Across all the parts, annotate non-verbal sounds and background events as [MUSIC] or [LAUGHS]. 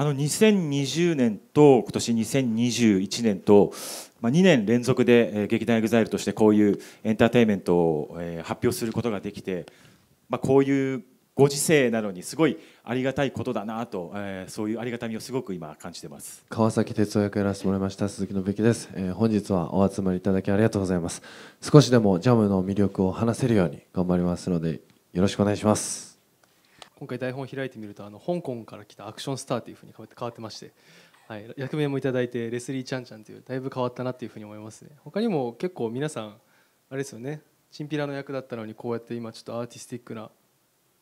あの2020年と今年2021年と、まあ、2年連続で、え劇団 EXILE としてこういうエンターテインメントを、え発表することができて、まあ、こういうご時世なのにすごいありがたいことだなと、えー、そういうありがたみをすごく今感じてます川崎哲夫役やらせてもらいました鈴木信之です、えー、本日はお集まりいただきありがとうございます少しでもジャムの魅力を話せるように頑張りますのでよろしくお願いします今回台本を開いてみるとあの香港から来たアクションスターというふうに変わってまして、はい、役名もいただいてレスリー・ちゃんちゃんというだいぶ変わったなというふうに思いますね他にも結構皆さんあれですよねチンピラの役だったのにこうやって今ちょっとアーティスティックな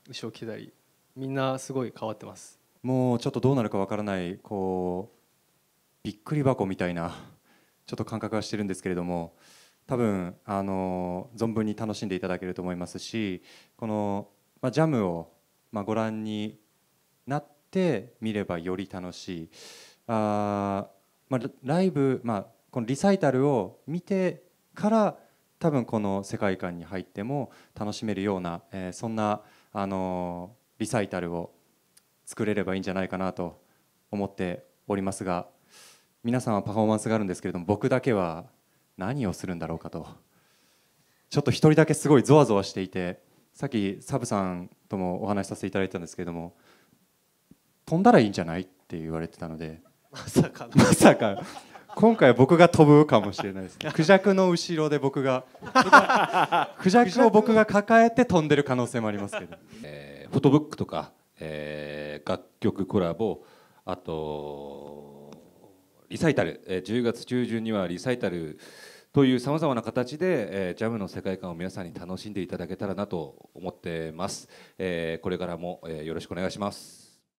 衣装を着てたりみんなすごい変わってますもうちょっとどうなるかわからないこうびっくり箱みたいなちょっと感覚はしてるんですけれども多分あの存分に楽しんでいただけると思いますしこの、まあ、ジャムをまあ、ご覧になって見ればより楽しいあ、まあ、ライブ、まあ、このリサイタルを見てから多分この世界観に入っても楽しめるような、えー、そんな、あのー、リサイタルを作れればいいんじゃないかなと思っておりますが皆さんはパフォーマンスがあるんですけれども僕だけは何をするんだろうかとちょっと1人だけすごいぞわぞわしていてさっきサブさんともお話しさせていただいたんですけれども飛んだらいいんじゃないって言われてたのでまさかまさか今回僕が飛ぶかもしれないですね [LAUGHS] クジャクの後ろで僕がクジャクを僕が抱えて飛んでる可能性もありますけど、えー、フォトブックとか、えー、楽曲コラボあとリサイタル、えー、10月中旬にはリサイタルというさまざまな形で、えー、ジャムの世界観を皆さんに楽しんでいただけたらなと思ってます、えー、これからも、えー、よろしくお願いします